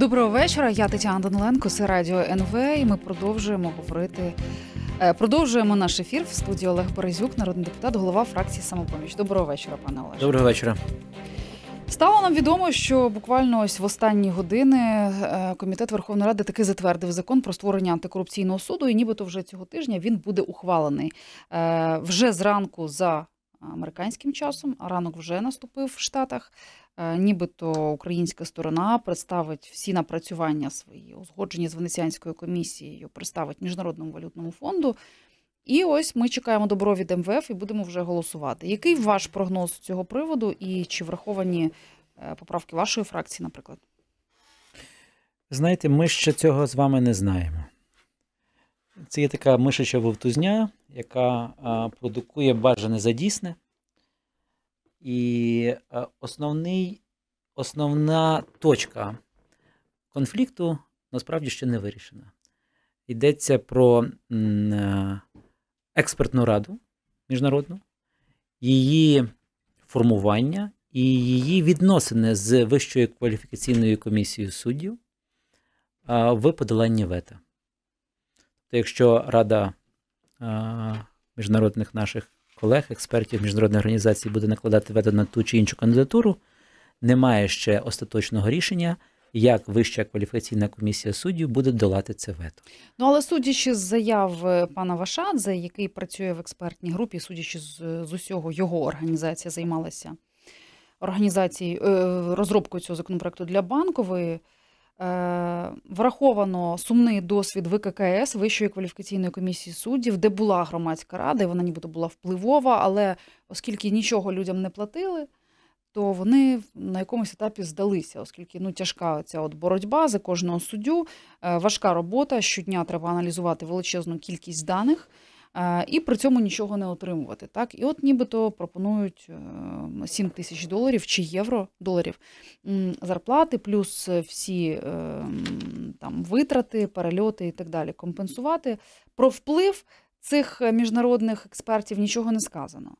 Доброго вечора. Я Тетяна Даниленко, це радіо НВ. І ми продовжуємо говорити. Е, продовжуємо наш ефір в студії Олег Березюк, народний депутат, голова фракції самопоміч. Доброго вечора, пане Олеже. Доброго вечора. Стало нам відомо, що буквально ось в останні години е, комітет Верховної Ради таки затвердив закон про створення антикорупційного суду, і нібито вже цього тижня він буде ухвалений е, вже зранку за американським часом. А ранок вже наступив в Штатах. Е, нібито українська сторона представить всі напрацювання свої, узгоджені з Венеціанською комісією, представить Міжнародному валютному фонду. І ось ми чекаємо добро від МВФ і будемо вже голосувати. Який ваш прогноз з цього приводу і чи враховані е, поправки вашої фракції, наприклад? Знаєте, ми ще цього з вами не знаємо. Це є така мишеча вовтузня, яка продукує бажане задісне. І е, основний, основна точка конфлікту насправді ще не вирішена. Йдеться про е, експертну раду міжнародну, її формування і її відносини з Вищою кваліфікаційною комісією суддів в подоланні вето. Тобто, якщо Рада е, міжнародних наших колег, експертів міжнародної організації буде накладати вето на ту чи іншу кандидатуру. Немає ще остаточного рішення. Як вища кваліфікаційна комісія суддів буде долати це вето? Ну але судячи з заяв е, пана Вашадзе, який працює в експертній групі, судячи з, з усього його організація займалася організації е, розробкою цього законопроекту для банкової. Е, враховано сумний досвід ВККС Вищої кваліфікаційної комісії суддів, де була громадська рада, і вона нібито була впливова, але оскільки нічого людям не платили, то вони на якомусь етапі здалися, оскільки ну тяжка ця от боротьба за кожного суддю, е, важка робота. Щодня треба аналізувати величезну кількість даних і при цьому нічого не отримувати. Так? І от нібито пропонують 7 е, тисяч доларів чи євро доларів зарплати, плюс всі е, там, витрати, перельоти і так далі компенсувати. Про вплив цих міжнародних експертів нічого не сказано.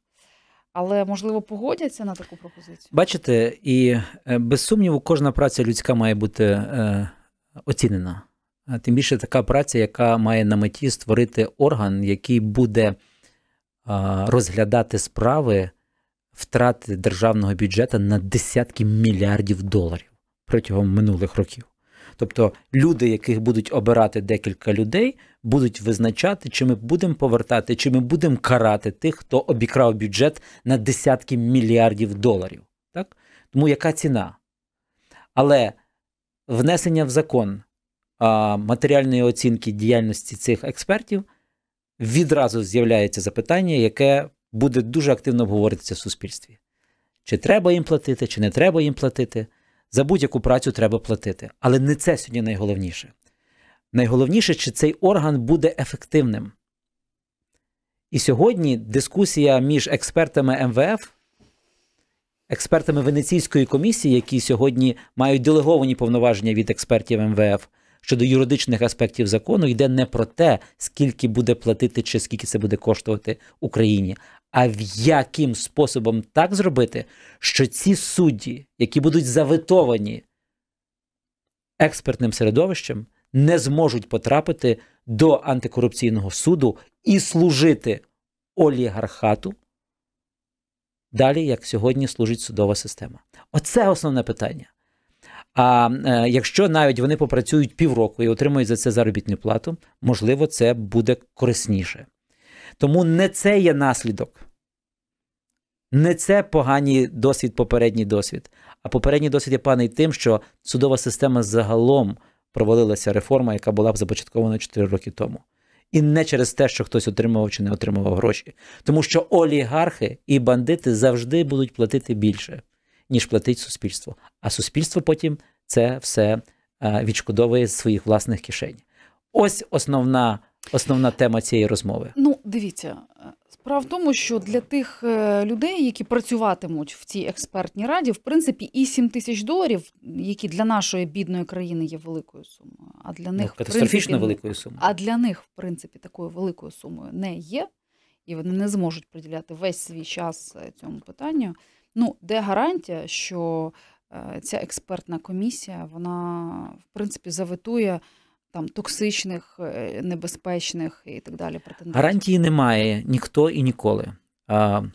Але можливо погодяться на таку пропозицію. Бачите, і е, без сумніву, кожна праця людська має бути оцінена. Тим більше така праця, яка має на меті створити орган, який буде розглядати справи втрати державного бюджету на десятки мільярдів доларів протягом минулих років. Тобто люди, яких будуть обирати декілька людей, будуть визначати, чи ми будемо повертати, чи ми будемо карати тих, хто обікрав бюджет на десятки мільярдів доларів. Так? Тому яка ціна? Але внесення в закон матеріальної оцінки діяльності цих експертів відразу з'являється запитання, яке буде дуже активно обговоритися в суспільстві. Чи треба їм платити, чи не треба їм платити. За будь-яку працю треба платити. Але не це сьогодні найголовніше. Найголовніше, чи цей орган буде ефективним. І сьогодні дискусія між експертами МВФ, експертами Венеційської комісії, які сьогодні мають делеговані повноваження від експертів МВФ, щодо юридичних аспектів закону йде не про те, скільки буде платити чи скільки це буде коштувати Україні, а в яким способом так зробити, що ці судді, які будуть завитовані експертним середовищем, не зможуть потрапити до антикорупційного суду і служити олігархату. Далі, як сьогодні служить судова система, оце основне питання. А е, якщо навіть вони попрацюють півроку і отримують за це заробітну плату, можливо, це буде корисніше. Тому не це є наслідок. Не це поганий досвід, попередній досвід. А попередній досвід є поганий тим, що судова система загалом провалилася реформа, яка була б започаткована 4 роки тому. І не через те, що хтось отримував чи не отримував гроші. Тому що олігархи і бандити завжди будуть платити більше ніж платить суспільство. А суспільство потім це все е, відшкодовує з своїх власних кишень. Ось основна основна тема цієї розмови. Ну, дивіться, е, справа в тому, що для тих е, людей, які працюватимуть в цій експертній раді, в принципі, і 7 тисяч доларів, які для нашої бідної країни є великою сумою, а для них ну, катастрофічно принципі, великою сумою. А для них, в принципі, такою великою сумою не є. І вони не зможуть приділяти весь свій час цьому питанню. Ну, де гарантія, що е, ця експертна комісія, вона, в принципі, заветує там токсичних, е, небезпечних і так далі. претендентів? Гарантії немає ніхто і ніколи.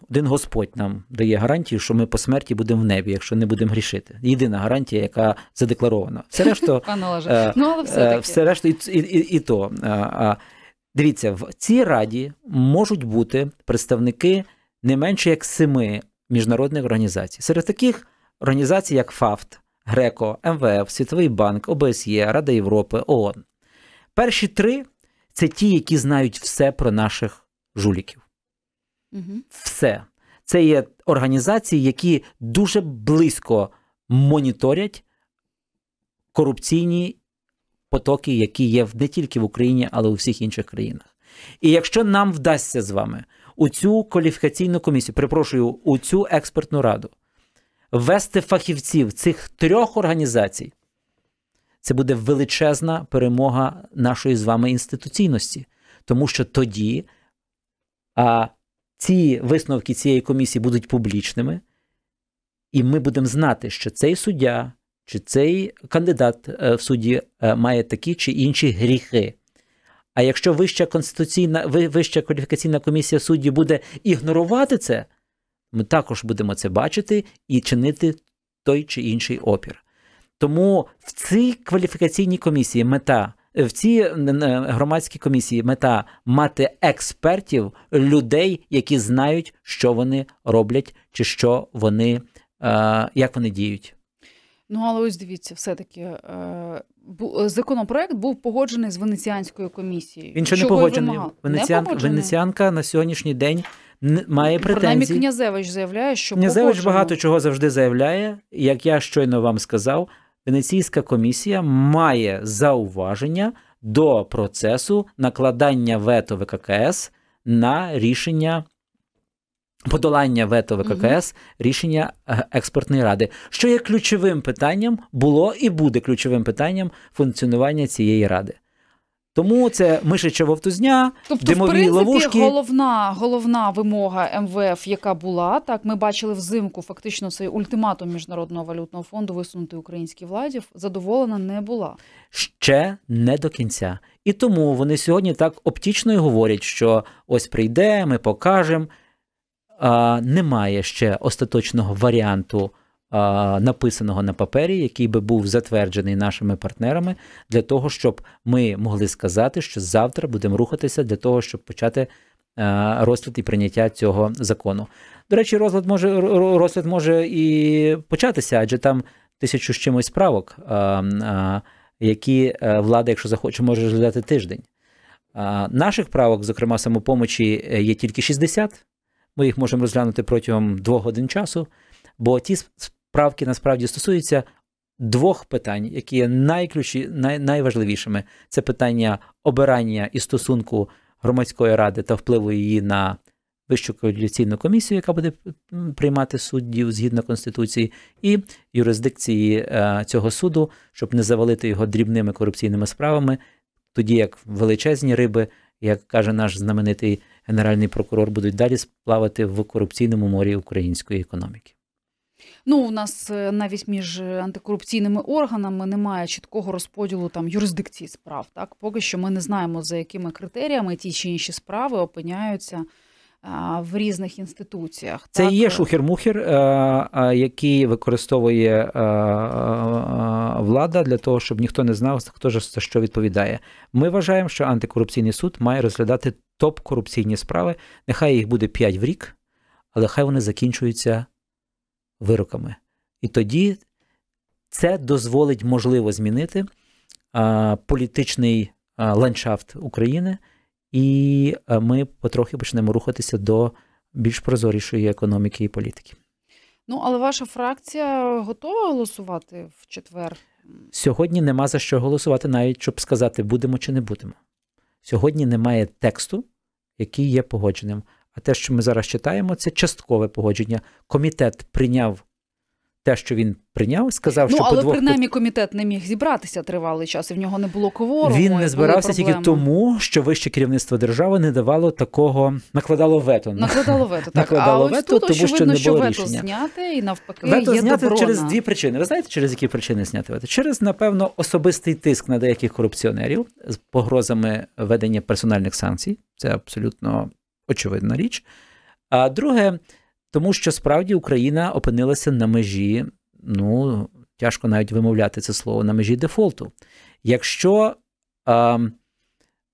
Один Господь нам дає гарантію, що ми по смерті будемо в небі, якщо не будемо грішити. Єдина гарантія, яка задекларована. Все решта, е, ну, але все, все і, і, і, і то. Дивіться, в цій раді можуть бути представники не менше як семи міжнародних організацій. Серед таких організацій, як ФАФТ, ГРЕКО, МВФ, Світовий банк, ОБСЄ, Рада Європи, ООН. Перші три це ті, які знають все про наших жуліків. Угу. Все. Це є організації, які дуже близько моніторять корупційні потоки, які є не тільки в Україні, але й у всіх інших країнах. І якщо нам вдасться з вами у цю кваліфікаційну комісію, припрошую, у цю експертну раду, ввести фахівців цих трьох організацій. Це буде величезна перемога нашої з вами інституційності, тому що тоді а, ці висновки цієї комісії будуть публічними, і ми будемо знати, що цей суддя чи цей кандидат е, в суді е, має такі чи інші гріхи. А якщо вища конституційна вища кваліфікаційна комісія суддів буде ігнорувати це, ми також будемо це бачити і чинити той чи інший опір. Тому в цій кваліфікаційній комісії мета, в цій громадській комісії мета мати експертів, людей, які знають, що вони роблять, чи що вони, е, як вони діють. Ну, але ось дивіться, все-таки е, е, законопроект був погоджений з Венеціанською комісією. Він ще не погоджений. Венеціан... Не погоджений. Венеціанка на сьогоднішній день не має претензії. Принаймні, Князевич заявляє, що Князевич погоджено. багато чого завжди заявляє. Як я щойно вам сказав, Венеційська комісія має зауваження до процесу накладання вето ВККС на рішення подолання вето ВККС рішення е, експортної ради, що є ключовим питанням, було і буде ключовим питанням функціонування цієї ради. Тому це мишеча вовтузня, тобто, димові в принципі, ловушки. головна головна вимога МВФ, яка була так. Ми бачили взимку фактично цей ультиматум міжнародного валютного фонду висунути українській владі, задоволена не була ще не до кінця, і тому вони сьогодні так оптічно і говорять, що ось прийде, ми покажемо немає ще остаточного варіанту. Написаного на папері, який би був затверджений нашими партнерами, для того, щоб ми могли сказати, що завтра будемо рухатися для того, щоб почати розгляд і прийняття цього закону. До речі, розгляд може розгляд може і початися, адже там тисячу з чимось правок, які е, влада, якщо захоче, може розглядати тиждень. Наших правок, зокрема самопомочі, е, є тільки 60. Ми їх можемо розглянути протягом двох годин часу, бо ті справки насправді стосуються двох питань, які є найключі, най, найважливішими. Це питання обирання і стосунку громадської ради та впливу її на Вищу коаліційну комісію, яка буде приймати суддів згідно конституції, і юрисдикції е, цього суду, щоб не завалити його дрібними корупційними справами, тоді як величезні риби, як каже наш знаменитий генеральний прокурор будуть далі сплавати в корупційному морі української економіки. Ну, у нас е, навіть між антикорупційними органами немає чіткого розподілу там юрисдикції справ. Так поки що ми не знаємо за якими критеріями ті чи інші справи опиняються в різних інституціях. Це так? є шухер-мухер, е, який використовує е, е, влада для того, щоб ніхто не знав, хто ж за що відповідає. Ми вважаємо, що антикорупційний суд має розглядати топ-корупційні справи. Нехай їх буде 5 в рік, але хай вони закінчуються вироками. І тоді це дозволить можливо змінити політичний ландшафт України і е, ми потрохи почнемо рухатися до більш прозорішої економіки і політики. Ну, але ваша фракція готова голосувати в четвер? Сьогодні нема за що голосувати, навіть щоб сказати, будемо чи не будемо. Сьогодні немає тексту, який є погодженим. А те, що ми зараз читаємо, це часткове погодження. Комітет прийняв те, що він прийняв, сказав, ну, що але по двох... принаймні комітет не міг зібратися тривалий час, і в нього не було кворуму. Він не збирався тільки тому, що вище керівництво держави не давало такого, накладало вето. Накладало вето, так. Накладало а вето, тут тому, очевидно, що не було що вето зняте і навпаки. Вето є зняти добро через дві причини. Ви знаєте, через які причини зняти вето? Через, напевно, особистий тиск на деяких корупціонерів з погрозами ведення персональних санкцій. Це абсолютно очевидна річ. А друге тому що справді Україна опинилася на межі, ну тяжко навіть вимовляти це слово, на межі дефолту. Якщо е,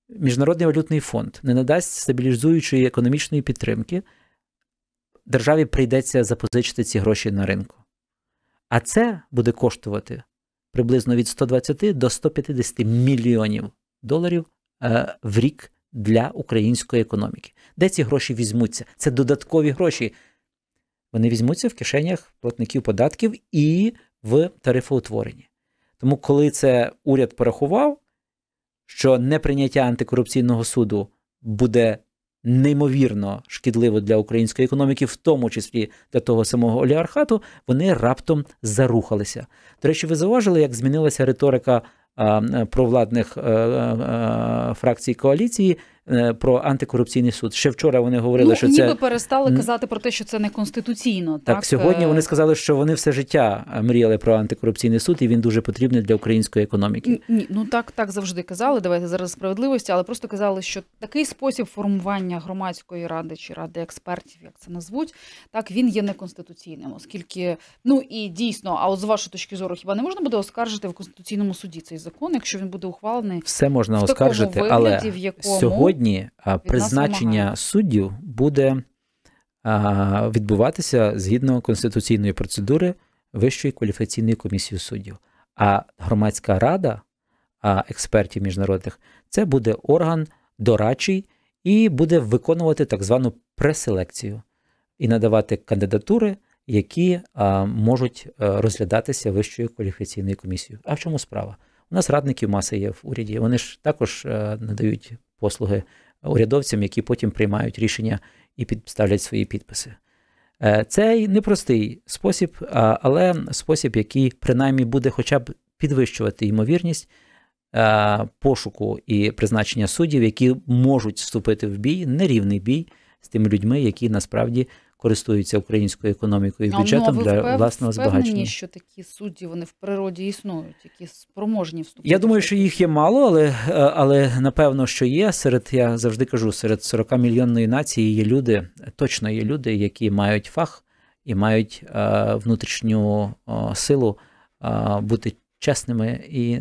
Міжнародний валютний фонд не надасть стабілізуючої економічної підтримки, державі прийдеться запозичити ці гроші на ринку. А це буде коштувати приблизно від 120 до 150 мільйонів доларів е, в рік для української економіки. Де ці гроші візьмуться? Це додаткові гроші вони візьмуться в кишенях платників податків і в тарифоутворенні. Тому, коли це уряд порахував, що неприйняття антикорупційного суду буде неймовірно шкідливо для української економіки, в тому числі для того самого олігархату, вони раптом зарухалися. До речі, ви зауважили, як змінилася риторика провладних е, е, е, фракцій коаліції Е, про антикорупційний суд. Ще вчора вони говорили, ну, що ніби це ніби перестали казати про те, що це не конституційно. Так? так сьогодні е, вони сказали, що вони все життя мріяли про антикорупційний суд, і він дуже потрібний для української економіки. Ні, ну так так завжди казали. Давайте зараз справедливості, але просто казали, що такий спосіб формування громадської ради чи ради експертів, як це назвуть, так він є неконституційним, оскільки ну і дійсно, а от з вашої точки зору, хіба не можна буде оскаржити в конституційному суді цей закон, якщо він буде ухвалений, все можна в такому оскаржити, вигляді, але в якому сьогодні сьогодні е, призначення суддів буде е, відбуватися згідно конституційної процедури Вищої кваліфікаційної комісії суддів. А громадська рада експертів міжнародних це буде орган дорадчий і буде виконувати так звану преселекцію і надавати кандидатури. Які е, можуть розглядатися вищою кваліфікаційною комісією. А в чому справа? У нас радників маса є в уряді. Вони ж також е, надають послуги урядовцям, які потім приймають рішення і підставлять свої підписи. Е, Цей непростий спосіб, але спосіб, який принаймні буде хоча б підвищувати ймовірність е, пошуку і призначення суддів, які можуть вступити в бій, нерівний бій з тими людьми, які насправді користуються українською економікою і ну, бюджетом для власного збагачення. що такі судді вони в природі існують, які спроможні вступити? Я думаю, що їх є мало, але е, але напевно, що є. Серед я завжди кажу, серед 40-мільйонної нації є люди, точно є люди, які мають фах і мають е, внутрішню е, силу е, бути чесними і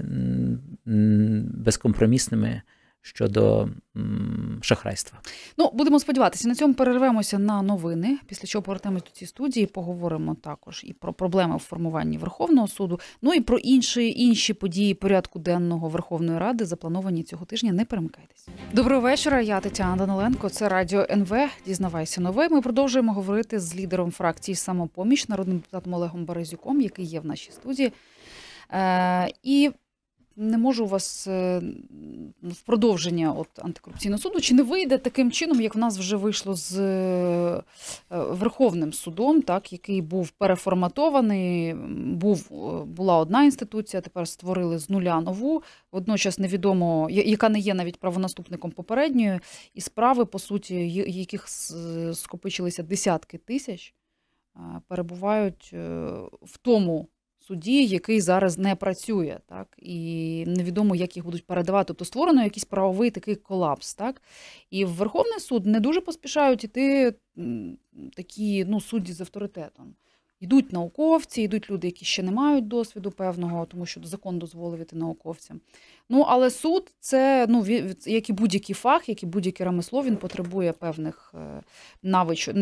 безкомпромісними щодо м, шахрайства. Ну, будемо сподіватися, на цьому перервемося на новини. Після чого повертаємось до цієї студії, поговоримо також і про проблеми в формуванні Верховного суду, ну і про інші інші події порядку денного Верховної Ради, заплановані цього тижня. Не перемикайтесь. Доброго вечора. Я Тетяна Даниленко. Це радіо НВ. Дізнавайся нове. Ми продовжуємо говорити з лідером фракції самопоміч народним депутатом Олегом Березюком, який є в нашій студії. Е, І не можу вас е, в продовження от антикорупційного суду, чи не вийде таким чином, як в нас вже вийшло з е, Верховним судом, так який був переформатований, був е, була одна інституція, тепер створили з нуля нову. Водночас невідомо, яка не є навіть правонаступником попередньої, і справи, по суті, яких скопичилися десятки тисяч, перебувають в тому суді, який зараз не працює, так і невідомо, як їх будуть передавати. Тобто створено якийсь правовий такий колапс, так і в Верховний суд не дуже поспішають іти такі ну судді з авторитетом. Йдуть науковці, йдуть люди, які ще не мають досвіду певного, тому що закон дозволив іти науковцям. Ну але суд це ну як і будь-який фах, як і будь-яке ремесло, він потребує певних е, навичок,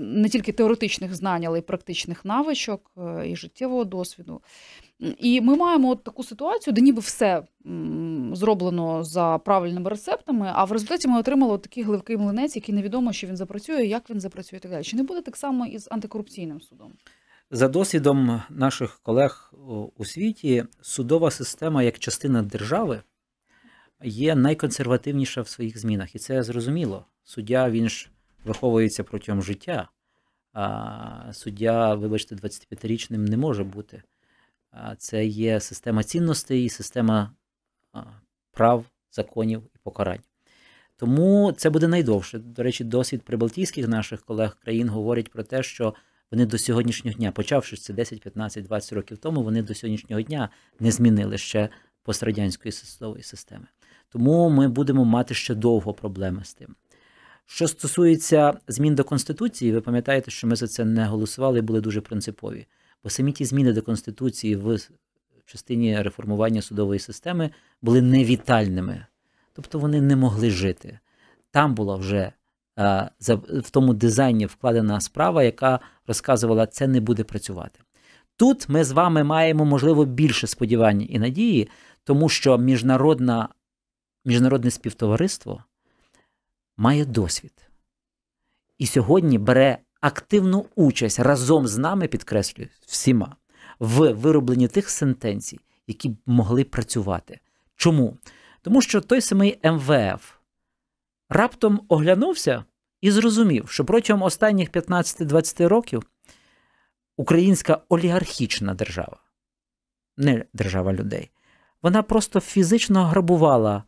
не тільки теоретичних знань, але й практичних навичок е, і життєвого досвіду. І ми маємо от таку ситуацію, де ніби все зроблено за правильними рецептами, а в результаті ми отримали от такий гливкий млинець, який невідомо, що він запрацює, як він запрацює і так далі. Чи не буде так само і з антикорупційним судом? За досвідом наших колег у світі, судова система як частина держави є найконсервативніша в своїх змінах, і це зрозуміло. Суддя він ж виховується протягом життя, а суддя, вибачте, 25-річним не може бути це є система цінностей і система прав, законів і покарань. Тому це буде найдовше. До речі, досвід прибалтійських наших колег країн говорить про те, що вони до сьогоднішнього дня, почавши це 10, 15, 20 років тому, вони до сьогоднішнього дня не змінили ще пострадянської судової системи. Тому ми будемо мати ще довго проблеми з тим. Що стосується змін до конституції, ви пам'ятаєте, що ми за це не голосували і були дуже принципові. Бо самі ті зміни до Конституції в частині реформування судової системи були невітальними, тобто вони не могли жити. Там була вже е, а, в тому дизайні вкладена справа, яка розказувала, це не буде працювати. Тут ми з вами маємо, можливо, більше сподівань і надії, тому що міжнародна, міжнародне співтовариство має досвід. І сьогодні бере активну участь разом з нами, підкреслюю, всіма в виробленні тих сентенцій, які б могли працювати. Чому? Тому що той самий МВФ раптом оглянувся і зрозумів, що протягом останніх 15-20 років українська олігархічна держава, не держава людей, вона просто фізично грабувала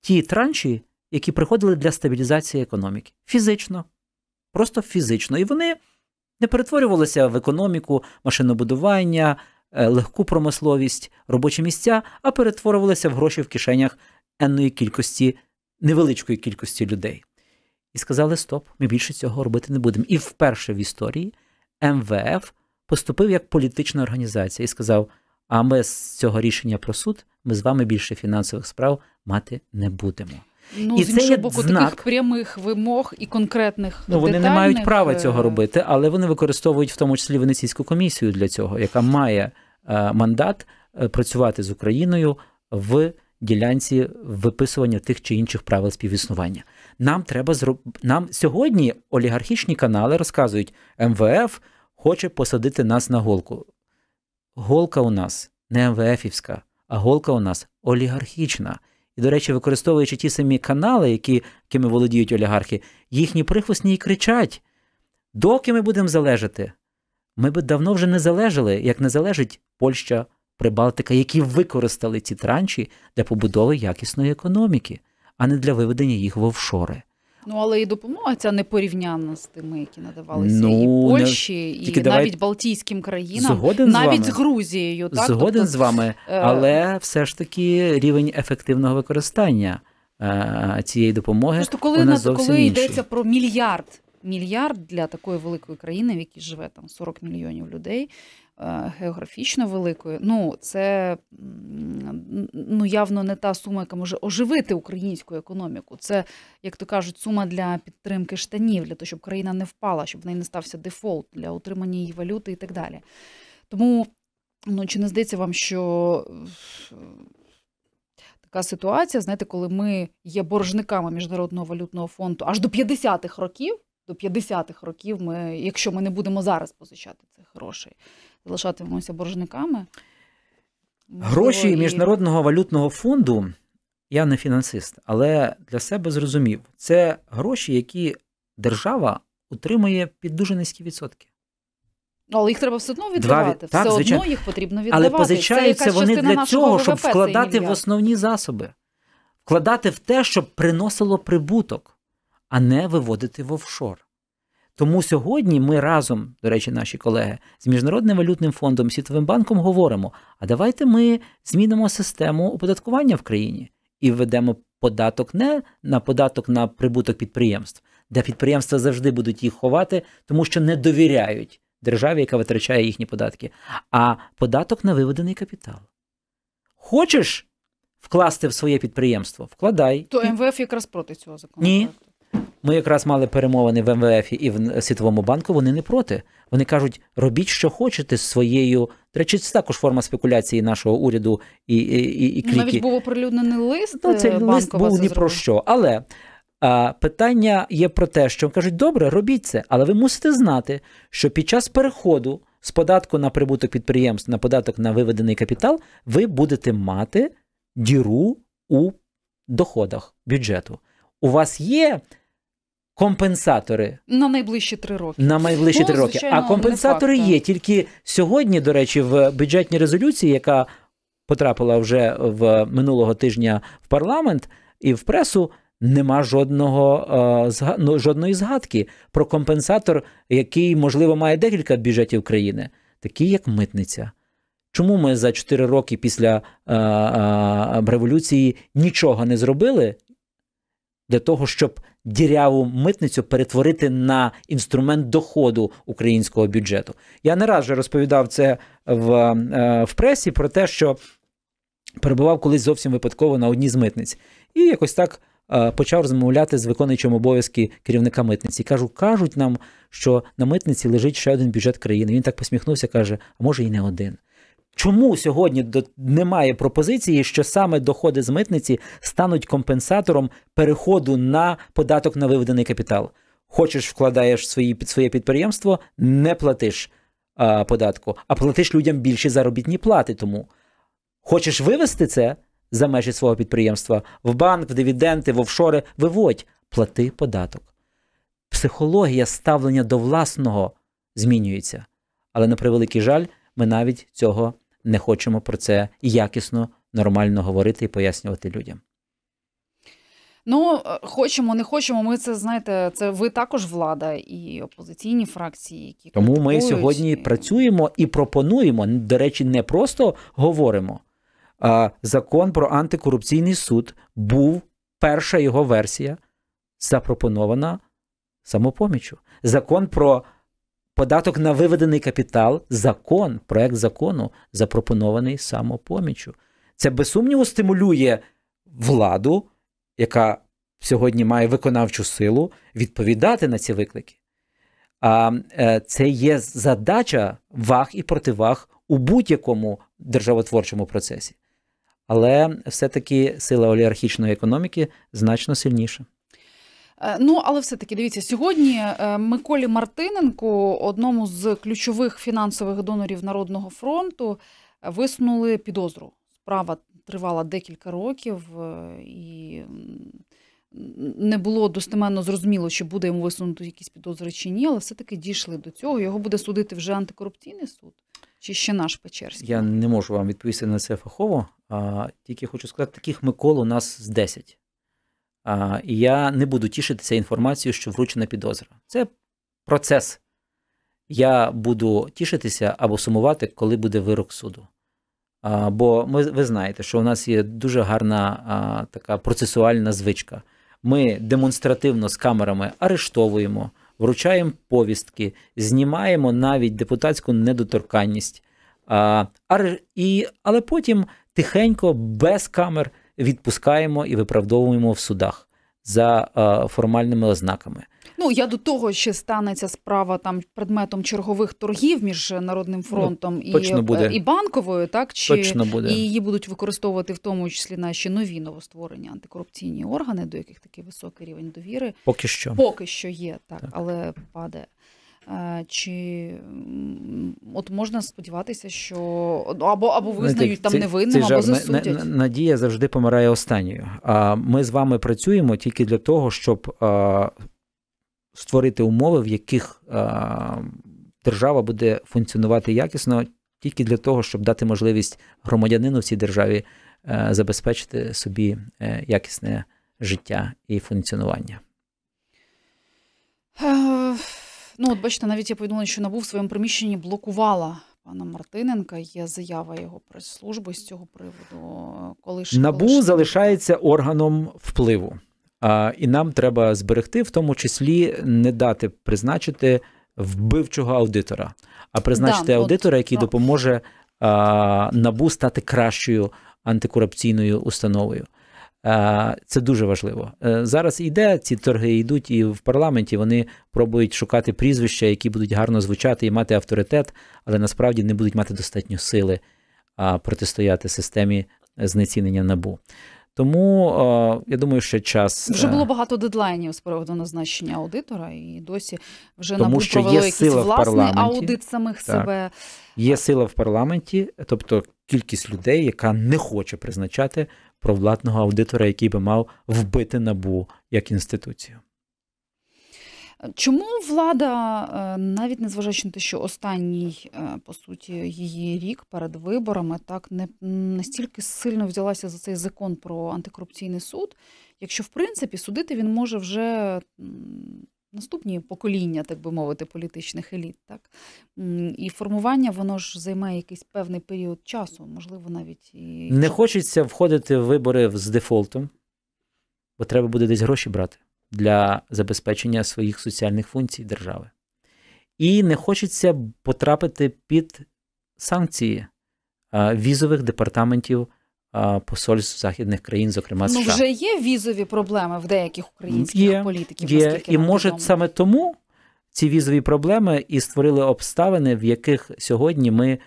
ті транші, які приходили для стабілізації економіки. Фізично просто фізично. І вони не перетворювалися в економіку, машинобудування, е, легку промисловість, робочі місця, а перетворювалися в гроші в кишенях енної кількості, невеличкої кількості людей. І сказали: Стоп, ми більше цього робити не будемо. І вперше в історії МВФ поступив як політична організація і сказав: А ми з цього рішення про суд ми з вами більше фінансових справ мати не будемо. Ну, і з іншого боку, знак. таких прямих вимог і конкретних Ну, вони детальних... не мають права е, цього робити, але вони використовують в тому числі Венеційську комісію для цього, яка має е, мандат е, працювати з Україною в ділянці виписування тих чи інших правил співіснування. Нам треба зроб... Нам сьогодні олігархічні канали розказують, МВФ хоче посадити нас на голку. Голка у нас не МВФівська, а голка у нас олігархічна. І, до речі, використовуючи ті самі канали, які, якими володіють олігархи, їхні прихвостні і кричать: доки ми будемо залежати? Ми би давно вже не залежали, як не залежить Польща, Прибалтика, які використали ці транші для побудови якісної економіки, а не для виведення їх в офшори. Ну але і допомога ця непорівнянна з тими, які надавалися ну, і Польщі, і навіть давай... Балтійським країнам, згоден навіть з, вами. з Грузією. Так? Згоден тобто... з вами, е, але все ж таки рівень ефективного використання е- цієї допомоги. Просто коли вона зовсім коли інший. йдеться про мільярд. Мільярд для такої великої країни, в якій живе там 40 мільйонів людей. Е, географічно великою. Ну, це ну, явно не та сума, яка може оживити українську економіку. Це, як то кажуть, сума для підтримки штанів, для того, щоб країна не впала, щоб в неї не стався дефолт для утримання її валюти і так далі. Тому ну, чи не здається вам, що. Е, така ситуація, знаєте, коли ми є боржниками Міжнародного валютного фонду аж до 50-х років. До 50-х років ми, якщо ми не будемо зараз позичати цих грошей, залишатимемося боржниками. Гроші і... Міжнародного валютного фонду. Я не фінансист, але для себе зрозумів, це гроші, які держава утримує під дуже низькі відсотки. Але їх треба все одно віддавати. Від... Так, все звичайно. одно їх потрібно віддавати. Але позичаються вони для цього, щоб ВВП, вкладати в основні засоби, вкладати в те, щоб приносило прибуток, а не виводити в офшор. Тому сьогодні ми разом, до речі, наші колеги з міжнародним валютним фондом Світовим банком говоримо: а давайте ми змінимо систему оподаткування в країні і введемо податок не на податок на прибуток підприємств, де підприємства завжди будуть їх ховати, тому що не довіряють державі, яка витрачає їхні податки, а податок на виведений капітал. Хочеш вкласти в своє підприємство? Вкладай. То МВФ якраз проти цього закону. Ні. Ми якраз мали перемовини в МВФ і в Світовому банку. Вони не проти. Вони кажуть, робіть, що хочете з своєю. До речі, це також форма спекуляції нашого уряду і і, і, кліки. Навіть був оприлюднений лист. Ну, цей е, лист був ні про що. Але а, питання є про те, що кажуть, добре, робіть це, але ви мусите знати, що під час переходу з податку на прибуток підприємств на податок на виведений капітал ви будете мати діру у доходах бюджету. У вас є компенсатори на найближчі три роки. На найближчі ну, три роки. а компенсатори факт, є тільки сьогодні. До речі, в бюджетній резолюції, яка потрапила вже в минулого тижня в парламент і в пресу. Нема жодного е, ну, жодної згадки про компенсатор, який, можливо, має декілька бюджетів країни, такий як митниця. Чому ми за чотири роки після а, е, а, е, революції нічого не зробили для того, щоб діряву митницю перетворити на інструмент доходу українського бюджету. Я не раз вже розповідав це в, е, в пресі про те, що перебував колись зовсім випадково на одній з митниць, і якось так. Е, почав розмовляти з виконуючим обов'язки керівника митниці. Кажу, кажуть нам, що на митниці лежить ще один бюджет країни. Він так посміхнувся, каже: а може, і не один. Чому сьогодні немає пропозиції, що саме доходи з митниці стануть компенсатором переходу на податок на виведений капітал? Хочеш, вкладаєш свої своє підприємство, не платиш а, податку, а платиш людям більші заробітні плати. Тому хочеш вивести це за межі свого підприємства в банк, в дивіденти, в офшори, виводь, плати податок. Психологія ставлення до власного змінюється, але на превеликий жаль, ми навіть цього не хочемо про це якісно, нормально говорити і пояснювати людям. Ну, е, хочемо, не хочемо. Ми це знаєте. Це ви також влада і опозиційні фракції, які тому ми сьогодні і... Е, працюємо і пропонуємо. До речі, не просто говоримо. А, Закон про антикорупційний суд був перша його версія, запропонована самопомічу. Закон про податок на виведений капітал, закон, проект закону запропонований самопоміччю. Це без сумніву стимулює владу, яка сьогодні має виконавчу силу, відповідати на ці виклики. А е, це є задача ваг і противаг у будь-якому державотворчому процесі. Але все-таки сила олігархічної економіки значно сильніша. Е, ну, але все-таки дивіться, сьогодні е, Миколі Мартиненко, одному з ключових фінансових донорів Народного фронту, висунули підозру. Справа тривала декілька років, е, і не було достеменно зрозуміло, чи буде йому висунуто якісь підозри чи ні, але все-таки дійшли до цього. Його буде судити вже антикорупційний суд. Чи ще наш Печерський? Я не можу вам відповісти на це фахово, а тільки хочу сказати, таких Микол у нас з 10. І я не буду тішитися інформацією, що вручена підозра. Це процес. Я буду тішитися або сумувати, коли буде вирок суду. бо ми, ви знаєте, що у нас є дуже гарна а, така процесуальна звичка. Ми демонстративно з камерами арештовуємо, вручаємо повістки, знімаємо навіть депутатську недоторканність. А, і, Але потім тихенько, без камер відпускаємо і виправдовуємо в судах за е, формальними ознаками. Ну я до того ще станеться справа там предметом чергових торгів між народним ну, фронтом ну, і е, буде. і банковою, так чи точно буде. І її будуть використовувати в тому числі наші нові новостворені антикорупційні органи, до яких такий високий рівень довіри, поки що поки що є, так, так. але падає. Е, чи от можна сподіватися, що ну, або або визнають там невинним, або засудять? Надія завжди помирає останньою. А Ми з вами працюємо тільки для того, щоб е, створити умови, в яких е, держава буде функціонувати якісно, тільки для того, щоб дати можливість громадянину в цій державі забезпечити собі якісне життя і функціонування. Ну, от бачите, навіть я повідомлення, що НАБУ в своєму приміщенні блокувала пана Мартиненка. Є заява його прес-служби з цього приводу. Е, коли ж набу коли залишається органом впливу, а, і нам треба зберегти, в тому числі не дати призначити вбивчого аудитора, а призначити да, ну аудитора, от, який так. допоможе а, набу стати кращою антикорупційною установою. Е, це дуже важливо. Е, зараз Іде ці торги йдуть, і в парламенті вони пробують шукати прізвища, які будуть гарно звучати і мати авторитет, але насправді не будуть мати достатньо сили протистояти системі знецінення набу. Тому е, я думаю, що час вже було багато дедлайнів з приводу назначення аудитора, і досі вже Тому, що є якийсь сила власний в парламенті. аудит самих так. себе. Є сила в парламенті, тобто кількість людей, яка не хоче призначати про владного аудитора, який би мав вбити набу як інституцію. Чому влада, е, навіть незважаючи на те, що останній е, по суті її рік перед виборами так не настільки сильно взялася за цей закон про антикорупційний суд, якщо в принципі судити він може вже наступні покоління, так би мовити, політичних еліт. Так? І формування воно ж займає якийсь певний період часу, можливо, навіть і. Не хочеться входити в вибори з дефолтом, бо треба буде десь гроші брати для забезпечення своїх соціальних функцій держави. І не хочеться потрапити під санкції візових департаментів посольств західних країн, зокрема ну, США. Ну, вже є візові проблеми в деяких українських є, політиків. Є і може відомо. саме тому ці візові проблеми і створили обставини, в яких сьогодні ми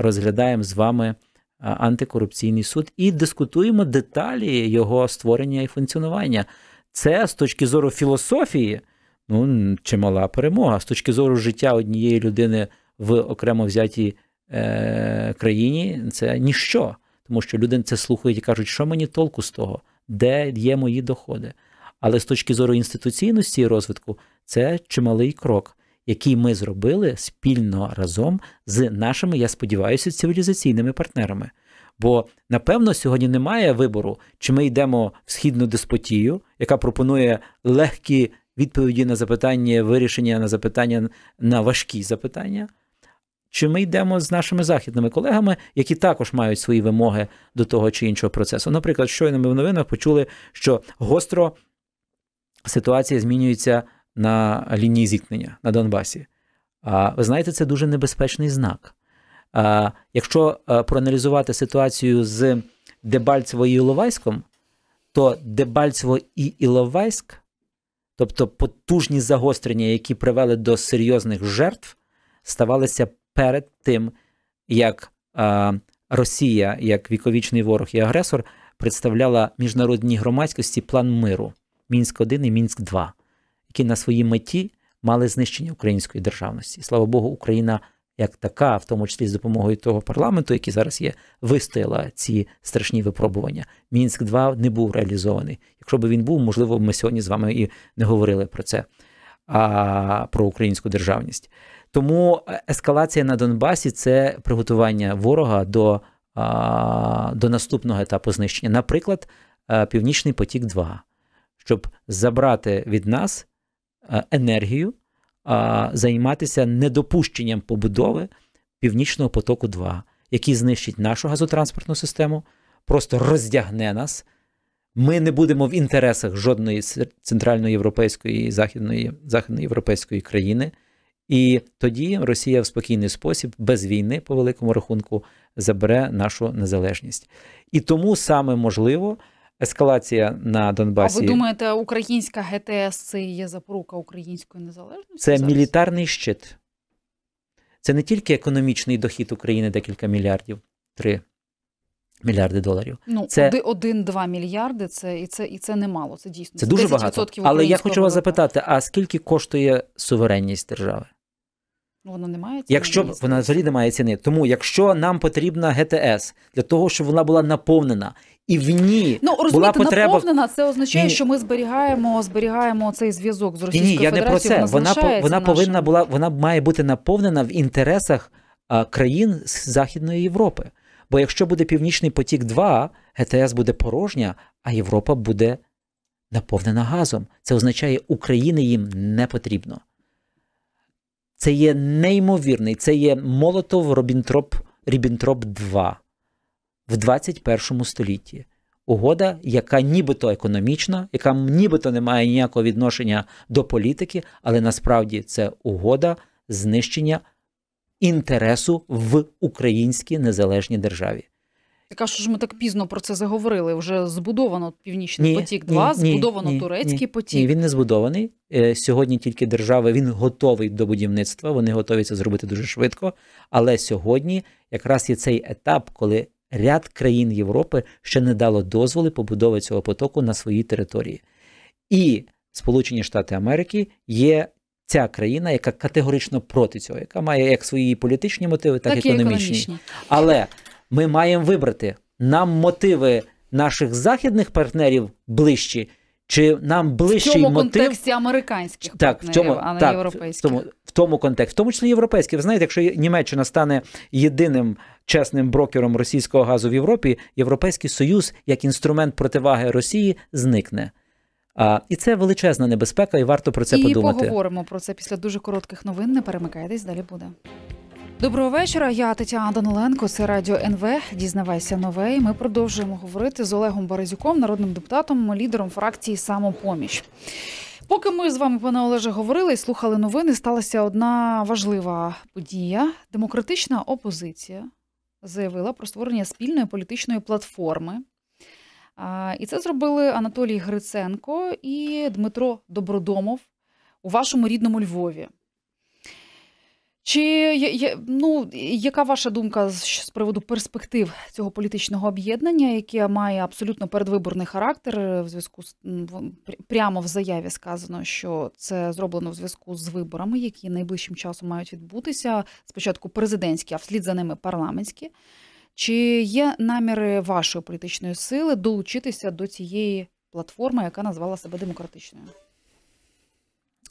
розглядаємо з вами антикорупційний суд і дискутуємо деталі його створення і функціонування. Це з точки зору філософії, ну чимала перемога, з точки зору життя однієї людини в окремо взятій е, країні, це ніщо тому що люди це слухають і кажуть, що мені толку з того, де є мої доходи. Але з точки зору інституційності і розвитку, це чималий крок, який ми зробили спільно разом з нашими, я сподіваюся, цивілізаційними партнерами. Бо напевно сьогодні немає вибору, чи ми йдемо в східну деспотію, яка пропонує легкі відповіді на запитання, вирішення на запитання на важкі запитання. Чи ми йдемо з нашими західними колегами, які також мають свої вимоги до того чи іншого процесу? Наприклад, щойно ми в новинах почули, що гостро ситуація змінюється на лінії зіткнення на Донбасі. А ви знаєте, це дуже небезпечний знак. А, Якщо е, проаналізувати ситуацію з Дебальцево і Іловайськом, то Дебальцево і Іловайськ, тобто потужні загострення, які привели до серйозних жертв, ставалися перед тим, як е, Росія, як віковічний ворог і агресор, представляла міжнародній громадськості план миру Мінськ 1 і Мінськ 2 які на своїй меті мали знищення української державності. Слава Богу, Україна як така, в тому числі з допомогою того парламенту, який зараз є, вистояла ці страшні випробування. Мінськ 2 не був реалізований. Якщо б він був, можливо, ми сьогодні з вами і не говорили про це, а про українську державність. Тому е, ескалація на Донбасі це приготування ворога до до наступного етапу знищення. Наприклад, е, Північний потік 2 щоб забрати від нас е, енергію, займатися недопущенням побудови Північного потоку 2 який знищить нашу газотранспортну систему, просто роздягне нас. Ми не будемо в інтересах жодної центральноєвропейської і західної західноєвропейської країни. І тоді Росія в спокійний спосіб, без війни, по великому рахунку, забере нашу незалежність. І тому саме можливо ескалація на Донбасі. А ви думаєте, українська ГТС це є запорука української незалежності? Це зараз? мілітарний щит. Це не тільки економічний дохід України декілька мільярдів, три мільярди доларів. Ну це 1-2 мільярди. Це і це і це немало. Це дійсно це дуже багато. Але я хочу вас запитати: а скільки коштує суверенність держави? Ну, вона не має ціни. Якщо вона взагалі не має ціни. Тому якщо нам потрібна ГТС для того, щоб вона була наповнена і в ній ну, була потреба... наповнена, це означає, ні. що ми зберігаємо зберігаємо цей зв'язок з Російською ні, ні, я Не про це. Вона вона повинна була, вона має бути наповнена в інтересах а, країн з Західної Європи. Бо якщо буде Північний потік, 2 ГТС буде порожня, а Європа буде наповнена газом. Це означає, України їм не потрібно. Це є неймовірний, це є Молотов Робінтроп Рібінтроп 2 в 21 столітті. Угода, яка нібито економічна, яка нібито не має ніякого відношення до політики, але насправді це угода знищення інтересу в українській незалежній державі. Яка, що ж ми так пізно про це заговорили? Вже збудовано Північний ні, потік 2 збудовано ні, турецький потік. Ні, Він не збудований. Е, сьогодні тільки держави він готовий до будівництва. Вони готові це зробити дуже швидко. Але сьогодні якраз є цей етап, коли ряд країн Європи ще не дало дозволи побудови цього потоку на своїй території. І Сполучені Штати Америки є. Ця країна, яка категорично проти цього, яка має як свої політичні мотиви, так, так і економічні. економічні. Але ми маємо вибрати, нам мотиви наших західних партнерів ближчі, чи нам ближчий мотив... В цьому мотив... контексті американських так, в цьому, а не так, європейських. В тому, в тому контексті, в тому числі європейські. Ви знаєте, якщо Німеччина стане єдиним чесним брокером російського газу в Європі, Європейський Союз як інструмент противаги Росії зникне. А, І це величезна небезпека, і варто про це і подумати. І поговоримо про це після дуже коротких новин. Не перемикайтесь, далі буде. Доброго вечора. Я Тетяна Даниленко. Це радіо НВ. Дізнавайся нове. І Ми продовжуємо говорити з Олегом Березюком, народним депутатом, лідером фракції Самопоміч. Поки ми з вами, пане Олеже, говорили і слухали новини, сталася одна важлива подія. Демократична опозиція заявила про створення спільної політичної платформи. І це зробили Анатолій Гриценко і Дмитро Добродомов у вашому рідному Львові. Чи є, ну яка ваша думка з приводу перспектив цього політичного об'єднання, яке має абсолютно передвиборний характер, е, в зв'язку з прямо в заяві сказано, що це зроблено в зв'язку з виборами, які найближчим часом мають відбутися спочатку президентські, а вслід за ними парламентські? Чи є наміри вашої політичної сили долучитися до цієї платформи, яка назвала себе демократичною?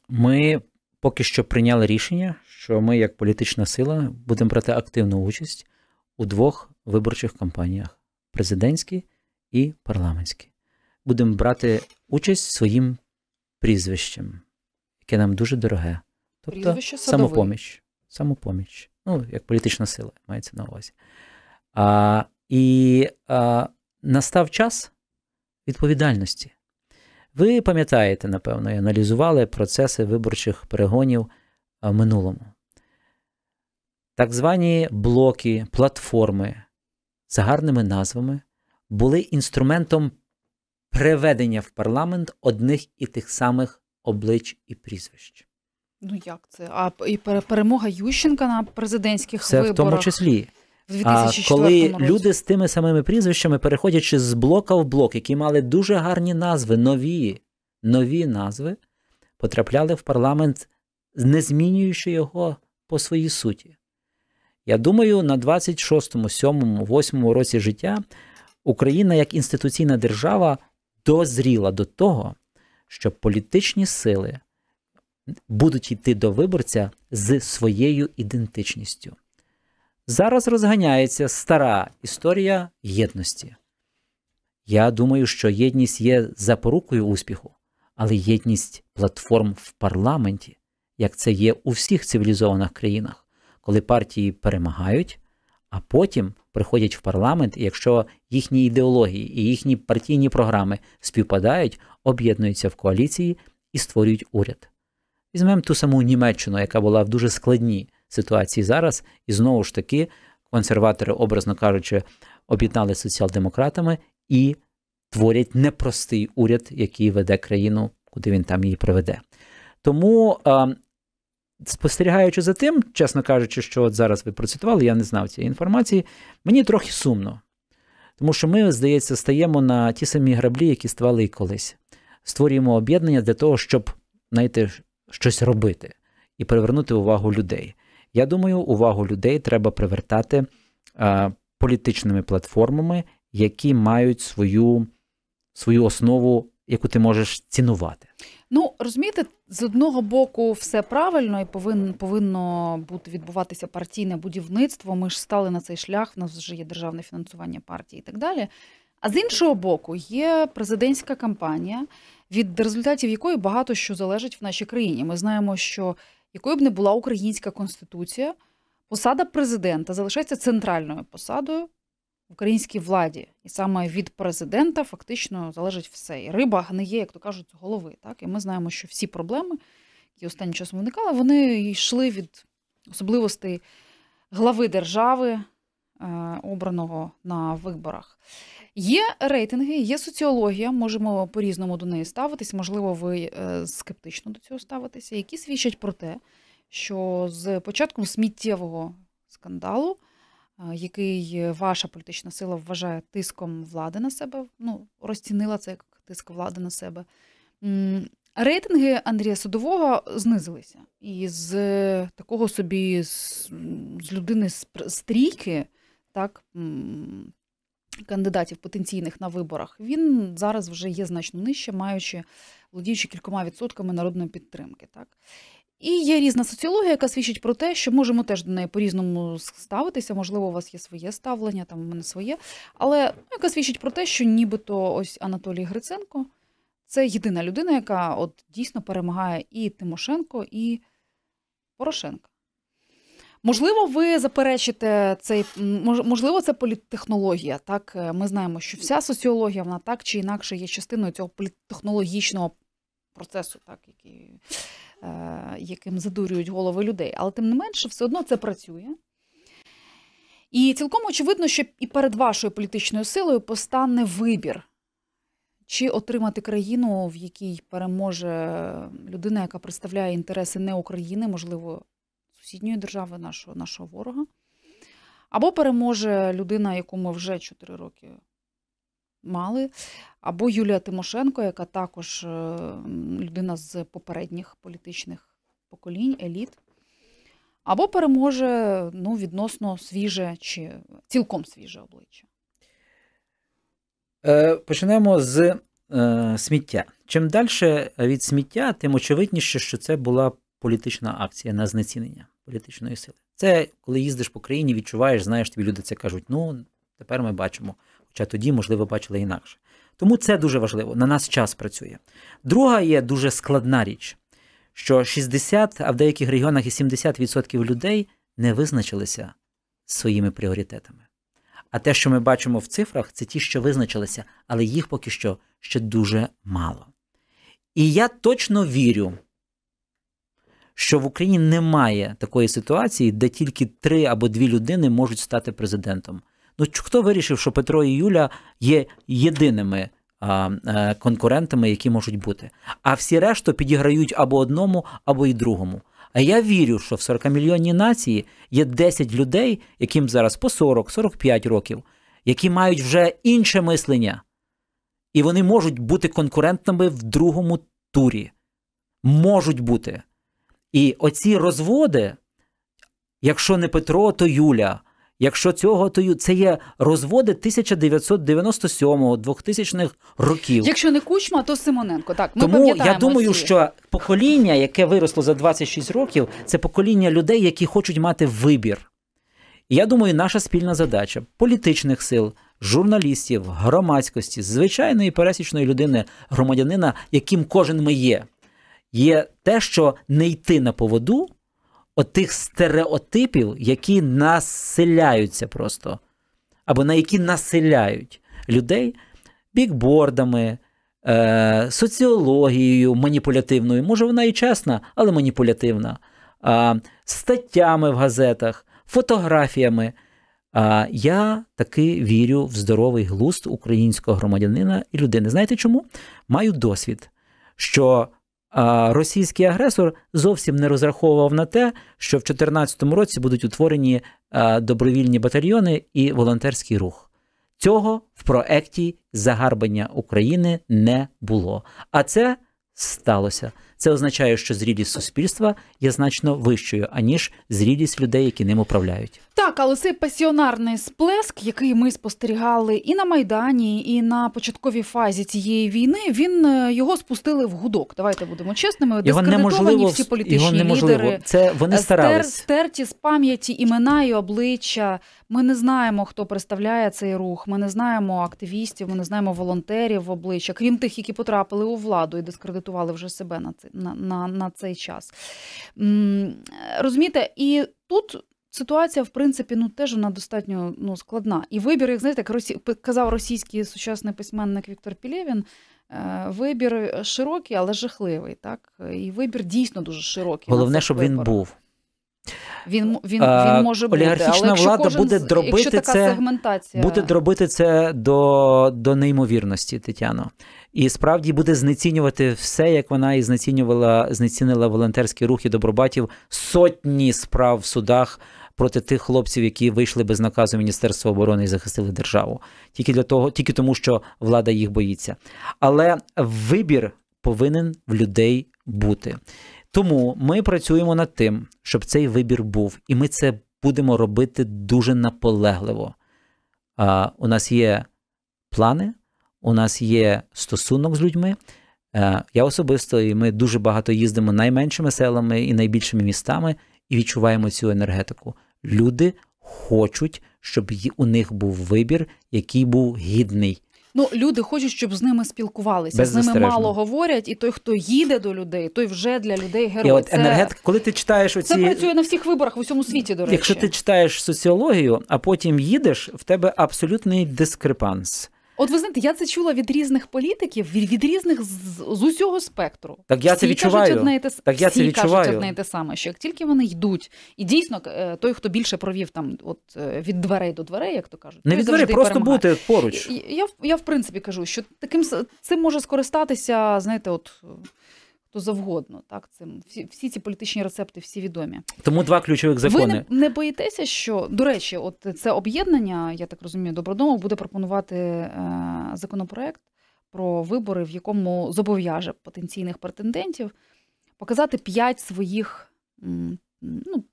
Ми поки що прийняли рішення, що ми, як політична сила, будемо брати активну участь у двох виборчих кампаніях президентській і парламентській. Будемо брати участь своїм прізвищем, яке нам дуже дороге. Тобто самопоміч. Самопоміч. Ну, як політична сила, мається на увазі. А, І а, настав час відповідальності. Ви пам'ятаєте, напевно, і аналізували процеси виборчих перегонів е, в минулому. Так звані блоки, платформи за гарними назвами були інструментом приведення в парламент одних і тих самих облич і прізвищ. Ну як це? А і перемога Ющенка на президентських це виборах? Це в тому числі в коли році. люди з тими самими прізвищами, переходячи з блока в блок, які мали дуже гарні назви, нові, нові назви, потрапляли в парламент, не змінюючи його по своїй суті. Я думаю, на 26, 7, 8 році життя Україна як інституційна держава дозріла до того, що політичні сили будуть йти до виборця з своєю ідентичністю. Зараз розганяється стара історія єдності. Я думаю, що єдність є запорукою успіху, але єдність платформ в парламенті, як це є у всіх цивілізованих країнах, коли партії перемагають, а потім приходять в парламент, і якщо їхні ідеології і їхні партійні програми співпадають, об'єднуються в коаліції і створюють уряд. Візьмемо ту саму Німеччину, яка була в дуже складній ситуації зараз. І знову ж таки, консерватори, образно кажучи, об'єднали соціал-демократами і творять непростий уряд, який веде країну, куди він там її приведе. Тому. Е, спостерігаючи за тим, чесно кажучи, що от зараз ви процитували, я не знав цієї інформації, мені трохи сумно, тому що ми, здається, стаємо на ті самі граблі, які ствали і колись. Створюємо об'єднання для того, щоб знаєте, щось робити і привернути увагу людей. Я думаю, увагу людей треба привертати е, політичними платформами, які мають свою, свою основу, яку ти можеш цінувати. Ну розумієте, з одного боку все правильно і повин, повинно бути відбуватися партійне будівництво. Ми ж стали на цей шлях. в нас вже є державне фінансування партії і так далі. А з іншого боку, є президентська кампанія, від результатів якої багато що залежить в нашій країні. Ми знаємо, що якою б не була українська конституція, посада президента залишається центральною посадою в українській владі, і саме від президента фактично залежить все. І риба гниє, як то кажуть, з голови. Так і ми знаємо, що всі проблеми, які останнім часом виникали, вони йшли від особливостей глави держави обраного на виборах. Є рейтинги, є соціологія. Можемо по різному до неї ставитись. Можливо, ви е, скептично до цього ставитеся, які свідчать про те, що з початком сміттєвого скандалу. Е, який ваша політична сила вважає тиском влади на себе, ну розцінила це як тиск влади на себе. Рейтинги Андрія Садового знизилися. І з такого собі з людини з стрійки так кандидатів потенційних на виборах, він зараз вже є значно нижче, маючи володіючи кількома відсотками народної підтримки. Так? І є різна соціологія, яка свідчить про те, що можемо теж до неї по-різному ставитися. Можливо, у вас є своє ставлення, там у мене своє, але ну, яка свідчить про те, що нібито ось Анатолій Гриценко це єдина людина, яка от дійсно перемагає і Тимошенко, і Порошенка. Можливо, ви заперечите цей можливо, це політтехнологія. Так, е, ми знаємо, що вся соціологія вона так чи інакше є частиною цього політтехнологічного процесу, так який, е, яким задурюють голови людей. Але тим не менше, все одно це працює. І цілком очевидно, що і перед вашою політичною силою постане вибір, чи отримати країну, в якій переможе людина, яка представляє інтереси не України, можливо сусідньої держави, нашого, нашого ворога. Або переможе людина, яку ми вже 4 роки мали, або Юлія Тимошенко, яка також е, людина з попередніх політичних поколінь, еліт, або переможе ну, відносно свіже чи цілком свіже обличчя. Е, Починаємо з е, сміття. Чим далі від сміття, тим очевидніше, що це була політична акція на знецінення політичної сили. Це коли їздиш по країні, відчуваєш, знаєш, тобі люди це кажуть. Ну тепер ми бачимо. Хоча тоді, можливо, бачили інакше. Тому це дуже важливо. На нас час працює. Друга є дуже складна річ, що 60, а в деяких регіонах і 70% людей не визначилися своїми пріоритетами. А те, що ми бачимо в цифрах, це ті, що визначилися, але їх поки що ще дуже мало. І я точно вірю, що в Україні немає такої ситуації, де тільки три або дві людини можуть стати президентом. Ну хто вирішив, що Петро і Юля є єдиними а, а, е, конкурентами, які можуть бути? А всі решту підіграють або одному, або й другому. А я вірю, що в 40-мільйонній нації є 10 людей, яким зараз по 40-45 років, які мають вже інше мислення, і вони можуть бути конкурентними в другому турі. Можуть бути. І оці розводи, якщо не Петро, то Юля. Якщо цього, то це є розводи 1997-2000 х років. Якщо не кучма, то Симоненко. Так ми тому я думаю, ці... що покоління, яке виросло за 26 років, це покоління людей, які хочуть мати вибір. І я думаю, наша спільна задача політичних сил, журналістів, громадськості, звичайної пересічної людини, громадянина, яким кожен ми є є те, що не йти на поводу отих стереотипів, які населяються просто, або на які населяють людей бікбордами, е- соціологією маніпулятивною. Може, вона і чесна, але маніпулятивна, е- статтями в газетах, фотографіями. А я таки вірю в здоровий глузд українського громадянина і людини. Знаєте чому? Маю досвід, що російський агресор зовсім не розраховував на те, що в 2014 році будуть утворені е, добровільні батальйони і волонтерський рух. Цього в проекті загарбання України не було. А це сталося. Це означає, що зрілість суспільства є значно вищою аніж зрілість людей, які ним управляють. Так, але цей пасіонарний сплеск, який ми спостерігали і на майдані, і на початковій фазі цієї війни, він е, його спустили в гудок. Давайте будемо чесними. Його неможливо всі політичні його неможливо. лідери. Це вони е, старались. Стер, стерті з пам'яті імена і обличчя. Ми не знаємо, хто представляє цей рух. Ми не знаємо активістів, ми не знаємо волонтерів в обличчя, крім тих, які потрапили у владу і дискредитували вже себе на це на, на, на цей час. Розумієте, і тут. Ситуація, в принципі, ну теж вона достатньо ну, складна. І вибір, як знаєте, як росі... казав російський сучасний письменник Віктор Пілєвін, е, вибір широкий, але жахливий. Так? І вибір дійсно дуже широкий. Головне, щоб вибор. він був. Він він, він може бути, Олігархічна але влада кожен, буде дробити така це, сегментація... буде дробити це до, до неймовірності, Тетяно і справді буде знецінювати все, як вона і знецінювала, знецінила волонтерські рухи добробатів сотні справ в судах. Проти тих хлопців, які вийшли без наказу Міністерства оборони і захистили державу, тільки для того, тільки тому, що влада їх боїться. Але вибір повинен в людей бути. Тому ми працюємо над тим, щоб цей вибір був, і ми це будемо робити дуже наполегливо. А, У нас є плани, у нас є стосунок з людьми. Е, я особисто, і ми дуже багато їздимо найменшими селами і найбільшими містами і відчуваємо цю енергетику. Люди хочуть, щоб у них був вибір, який був гідний. Ну, люди хочуть, щоб з ними спілкувалися. З ними мало говорять, і той, хто їде до людей, той вже для людей герой. І от енергетика, коли ти читаєш оці... Це працює на всіх виборах в усьому світі. До речі, якщо ти читаєш соціологію, а потім їдеш, в тебе абсолютний дискрепанс. От ви знаєте, я це чула від різних політиків, від, від різних з, з усього спектру. Так я всі це відчуваю. Кажуть одне і те, так я всі це відчуваю. кажуть одне і те саме, що як тільки вони йдуть, і дійсно е, той, хто більше провів там от е, від дверей до дверей, як то кажуть, не від дверей, просто перемагає. бути поруч. Я, я я в принципі кажу, що таким цим може скористатися, знаєте, от хто завгодно. Так, цим всі всі ці політичні рецепти, всі відомі. Тому два ключових закони. Ви не, не боїтеся, що до речі, от це об'єднання, я так розумію, добродомов буде пропонувати е, законопроект про вибори, в якому зобов'яже потенційних претендентів показати п'ять своїх. М- ну,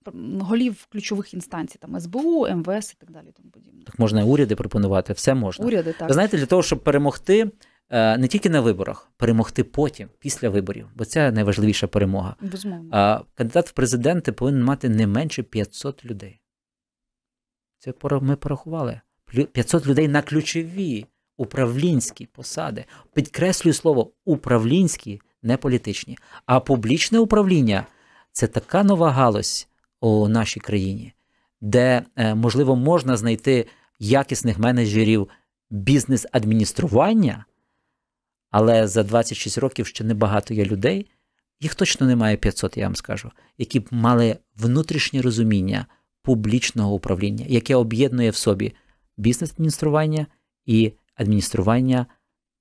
Голів ключових інстанцій, там СБУ, МВС і так далі. Тому подібне. Так можна уряди пропонувати, все можна. Уряди, так. знаєте, для того, щоб перемогти, Е, не тільки на виборах, перемогти потім, після виборів, бо це найважливіша перемога. Безумовно. Е, кандидат в президенти повинен мати не менше 500 людей. Це ми порахували. 500 людей на ключові управлінські посади. Підкреслюю слово управлінські, не політичні. А публічне управління це така нова галузь у нашій країні, де е, можливо можна знайти якісних менеджерів бізнес-адміністрування. Але за 26 років ще небагато є людей, їх точно немає 500, я вам скажу, які б мали внутрішнє розуміння публічного управління, яке об'єднує в собі бізнес-адміністрування і адміністрування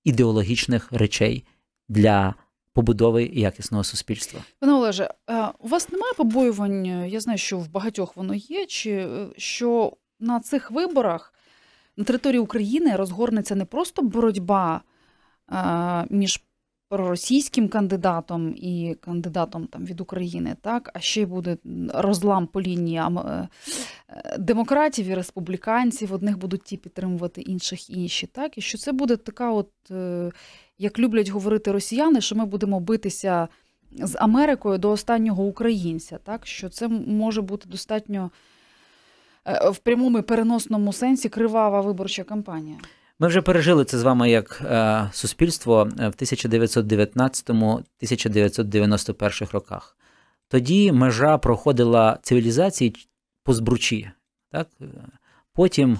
ідеологічних речей для. Побудови якісного суспільства, пане Олеже, е, у вас немає побоювань? Е, я знаю, що в багатьох воно є. Чи е, що на цих виборах на території України розгорнеться не просто боротьба між проросійським кандидатом і кандидатом там від України, так а ще й буде розлам по лінії е, демократів і республіканців. Одних будуть ті підтримувати інших інші. Так і що це буде така, от е, як люблять говорити росіяни, що ми будемо битися з Америкою до останнього українця, так що це може бути достатньо е, в прямому і переносному сенсі кривава виборча кампанія. Ми вже пережили це з вами як е, суспільство е, в 1919-1991 роках. Тоді межа проходила цивілізації по збручі. Так? Потім е,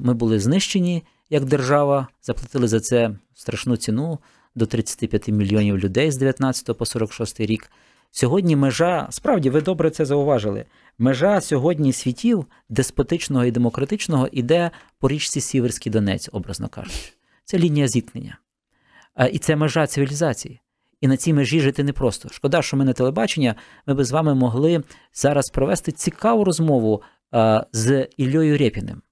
ми були знищені як держава, заплатили за це страшну ціну до 35 мільйонів людей з 19 по 46 рік. Сьогодні межа, справді ви добре це зауважили. Межа сьогодні світів деспотичного і демократичного іде по річці Сіверський Донець, образно кажучи. Це лінія зіткнення. Е, і це межа цивілізації. І на цій межі жити непросто. Шкода, що ми на телебачення, ми би з вами могли зараз провести цікаву розмову е, з Іллею Рєпіним.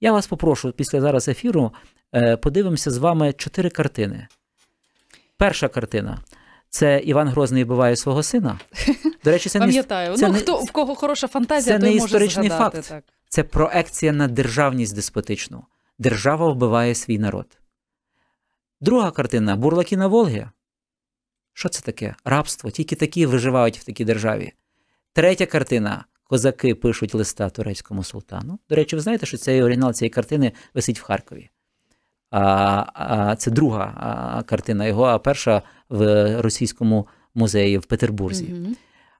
Я вас попрошу після зараз ефіру е, подивимося з вами чотири картини. Перша картина. Це Іван Грозний вбиває свого сина. До речі, це пам'ятаю. Не, це ну не, хто в кого хороша фантазія, це той не може історичний згадати, факт. Так. Це проекція на державність деспотичну. Держава вбиває свій народ. Друга картина бурлаки на Волги. Що це таке? Рабство. Тільки такі виживають в такій державі. Третя картина. Козаки пишуть листа турецькому султану. До речі, ви знаєте, що цей оригінал цієї картини висить в Харкові. А, а Це друга а, картина його, а перша в російському музеї в Петербурзі. Mm-hmm.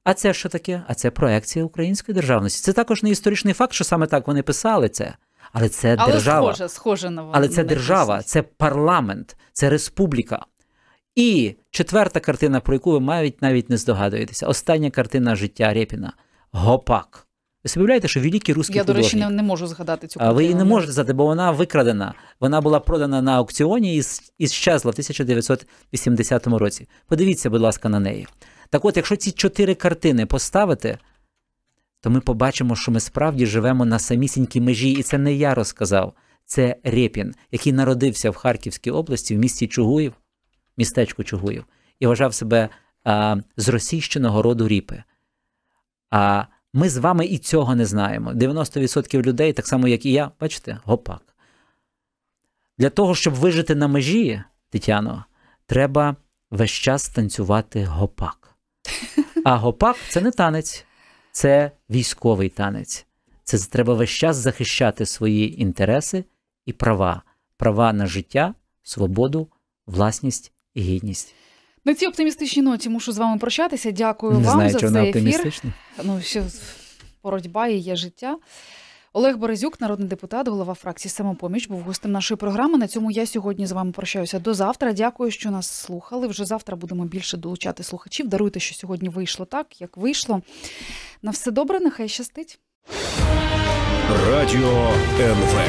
А це що таке? А це проекція української державності. Це також не історичний факт, що саме так вони писали це. Але це Але держава. Схоже, схоже на Але це держава, це парламент, це республіка. І четверта картина, про яку ви навіть навіть не здогадуєтеся. Остання картина життя Рєпіна Гопак. Ви собі уявляєте, що великий русський Я, художник. до речі, не, не можу згадати цю картину. ви її не можете знати, бо вона викрадена. Вона була продана на аукціоні і, і щезла в 1980 році. Подивіться, будь ласка, на неї. Так от, якщо ці чотири картини поставити, то ми побачимо, що ми справді живемо на самісінькій межі, і це не я розказав. Це Репін, який народився в Харківській області в місті Чугуїв, містечку Чугуїв, і вважав себе а, з російщеного роду ріпи. А ми з вами і цього не знаємо. 90% людей, так само як і я, бачите, гопак. Для того, щоб вижити на межі, Тетяно, треба весь час танцювати гопак. А гопак це не танець, це військовий танець. Це треба весь час захищати свої інтереси і права, права на життя, свободу, власність і гідність. На цій оптимістичній ноті мушу з вами прощатися. Дякую Не вам знаю, за цей ефір. Ну, ще боротьба і є життя. Олег Березюк, народний депутат, голова фракції самопоміч, був гостем нашої програми. На цьому я сьогодні з вами прощаюся до завтра. Дякую, що нас слухали. Вже завтра будемо більше долучати слухачів. Даруйте, що сьогодні вийшло так, як вийшло. На все добре, нехай щастить. Радіо НВ.